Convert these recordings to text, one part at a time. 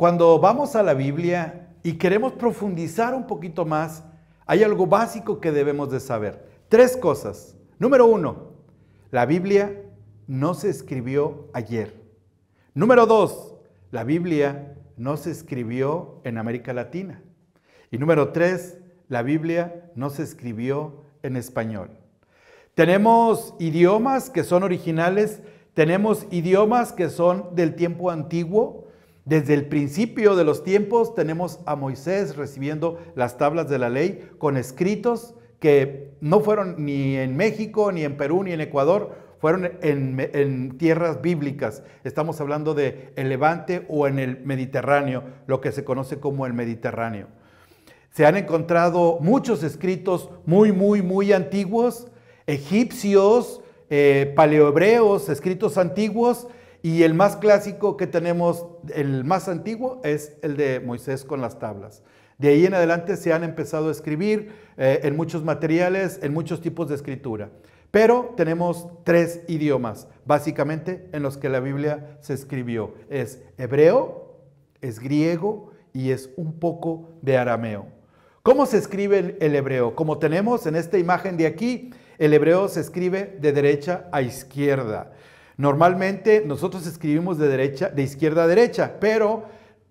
Cuando vamos a la Biblia y queremos profundizar un poquito más, hay algo básico que debemos de saber. Tres cosas. Número uno, la Biblia no se escribió ayer. Número dos, la Biblia no se escribió en América Latina. Y número tres, la Biblia no se escribió en español. Tenemos idiomas que son originales, tenemos idiomas que son del tiempo antiguo, desde el principio de los tiempos tenemos a Moisés recibiendo las tablas de la ley con escritos que no fueron ni en México, ni en Perú, ni en Ecuador, fueron en, tierras bíblicas. Estamos hablando de el Levante o en el Mediterráneo, lo que se conoce como el Mediterráneo. Se han encontrado muchos escritos muy, muy, muy antiguos, egipcios, eh, paleohebreos, escritos antiguos, y el más clásico que tenemos, el más antiguo, es el de Moisés con las tablas. De ahí en adelante se han empezado a escribir eh, en muchos materiales, en muchos tipos de escritura. Pero tenemos tres idiomas, básicamente, en los que la Biblia se escribió. Es hebreo, es griego y es un poco de arameo. ¿Cómo se escribe el, hebreo? Como tenemos en esta imagen de aquí, el hebreo se escribe de derecha a izquierda. Normalmente nosotros escribimos de derecha, de izquierda a derecha, pero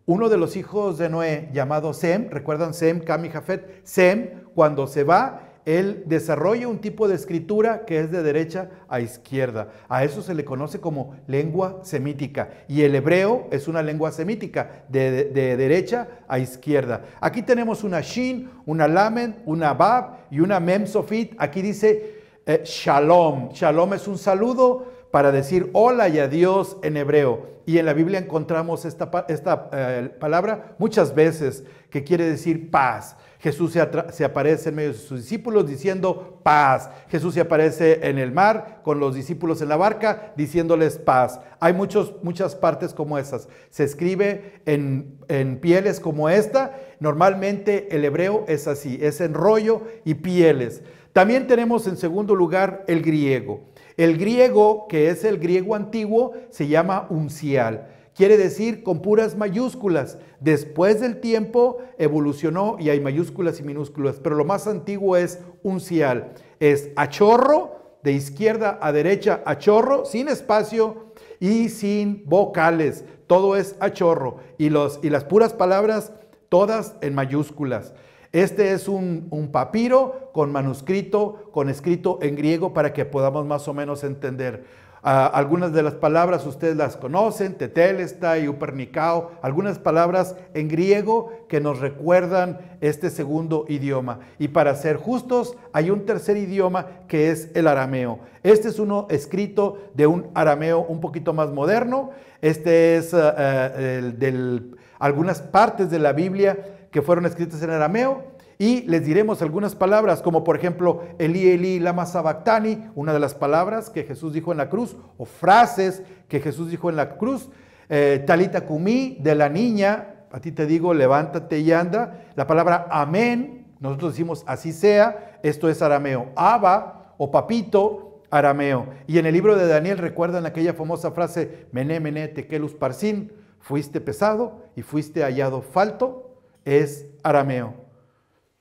uno de los hijos de Noé, llamado Sem, recuerdan Sem, Cam y Jafet, Sem, cuando se va, él desarrolla un tipo de escritura que es de derecha a izquierda. A eso se le conoce como lengua semítica. Y el hebreo es una lengua semítica, de, derecha a izquierda. Aquí tenemos una Shin, una Lamen, una Bab y una Mem Sofit. Aquí dice eh, Shalom. Shalom es un saludo para decir hola y adiós en hebreo. Y en la Biblia encontramos esta, esta eh, palabra muchas veces que quiere decir paz. Jesús se, aparece en medio de sus discípulos diciendo paz. Jesús se aparece en el mar con los discípulos en la barca diciéndoles paz. Hay muchas partes como esas. Se escribe en pieles como esta. Normalmente el hebreo es así, es en rollo y pieles. También tenemos en segundo lugar el griego. El griego, que es el griego antiguo, se llama uncial quiere decir con puras mayúsculas. Después del tiempo evolucionó y hay mayúsculas y minúsculas, pero lo más antiguo es uncial. Es a chorro, de izquierda a derecha, a chorro, sin espacio y sin vocales. Todo es a chorro y, los, y las puras palabras, todas en mayúsculas. Este es un, papiro con manuscrito, con escrito en griego para que podamos más o menos entender. Ah, algunas de las palabras ustedes las conocen, tetelesta y upernicao, algunas palabras en griego que nos recuerdan este segundo idioma. Y para ser justos, hay un tercer idioma que es el arameo. Este es uno escrito de un arameo un poquito más moderno. Este es ah, ah, algunas partes de la Biblia que fueron escritas en arameo y les diremos algunas palabras, como por ejemplo, Eli, Eli, lama sabactani, una de las palabras que Jesús dijo en la cruz, o frases que Jesús dijo en la cruz, eh, talita kumi, de la niña, a ti te digo, levántate y anda, la palabra amén, nosotros decimos así sea, esto es arameo, abba o papito, arameo. Y en el libro de Daniel recuerdan aquella famosa frase, mené, mené, tekelus parsin, fuiste pesado y fuiste hallado falto, es arameo.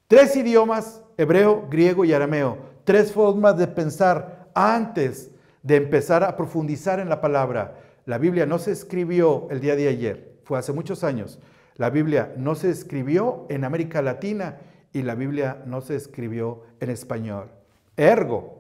Tres idiomas, hebreo, griego y arameo. Tres formas de pensar antes de empezar a profundizar en la palabra. La Biblia no se escribió el día de ayer, fue hace muchos años. La Biblia no se escribió en América Latina y la Biblia no se escribió en español. Ergo,